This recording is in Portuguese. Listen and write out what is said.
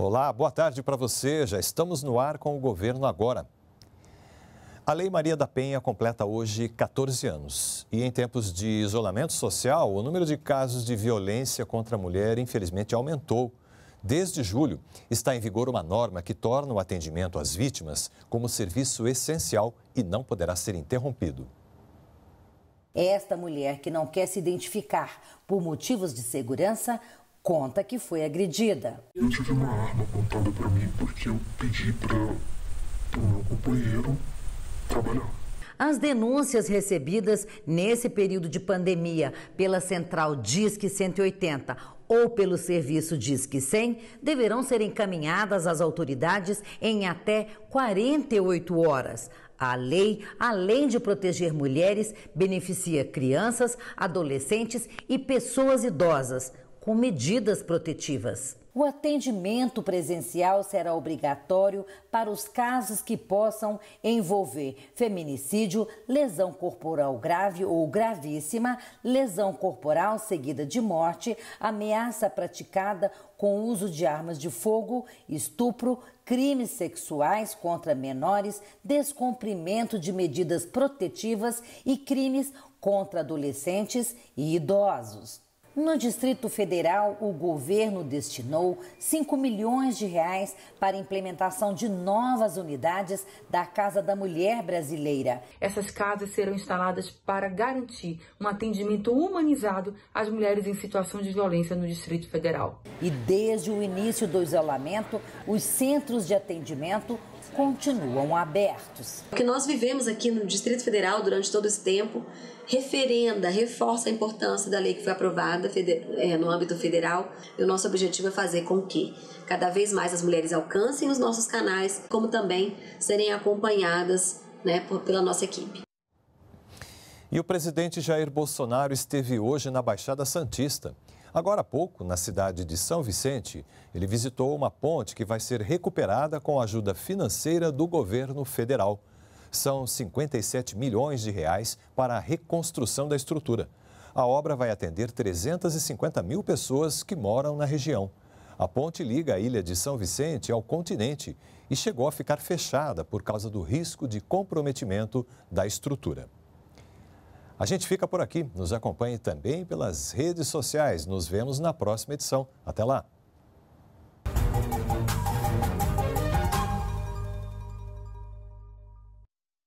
Olá, boa tarde para você. Já estamos no ar com o governo agora. A Lei Maria da Penha completa hoje 14 anos. E em tempos de isolamento social, o número de casos de violência contra a mulher, infelizmente, aumentou. Desde julho, está em vigor uma norma que torna o atendimento às vítimas como serviço essencial e não poderá ser interrompido. Esta mulher que não quer se identificar por motivos de segurança conta que foi agredida. Eu tive uma arma apontada para mim porque eu pedi para o meu companheiro trabalhar. As denúncias recebidas nesse período de pandemia pela central Disque 180 ou pelo serviço Disque 100 deverão ser encaminhadas às autoridades em até 48 horas. A lei, além de proteger mulheres, beneficia crianças, adolescentes e pessoas idosas com medidas protetivas. O atendimento presencial será obrigatório para os casos que possam envolver feminicídio, lesão corporal grave ou gravíssima, lesão corporal seguida de morte, ameaça praticada com uso de armas de fogo, estupro, crimes sexuais contra menores, descumprimento de medidas protetivas e crimes contra adolescentes e idosos. No Distrito Federal, o governo destinou 5 milhões de reais para a implementação de novas unidades da Casa da Mulher Brasileira. Essas casas serão instaladas para garantir um atendimento humanizado às mulheres em situação de violência no Distrito Federal. E desde o início do isolamento, os centros de atendimento continuam abertos. O que nós vivemos aqui no Distrito Federal durante todo esse tempo referenda, reforça a importância da lei que foi aprovada é, no âmbito federal. E o nosso objetivo é fazer com que cada vez mais as mulheres alcancem os nossos canais, como também serem acompanhadas né, pela nossa equipe. E o presidente Jair Bolsonaro esteve hoje na Baixada Santista. Agora há pouco, na cidade de São Vicente, ele visitou uma ponte que vai ser recuperada com ajuda financeira do governo federal. São 57 milhões de reais para a reconstrução da estrutura. A obra vai atender 350 mil pessoas que moram na região. A ponte liga a ilha de São Vicente ao continente e chegou a ficar fechada por causa do risco de comprometimento da estrutura. A gente fica por aqui. Nos acompanhe também pelas redes sociais. Nos vemos na próxima edição. Até lá!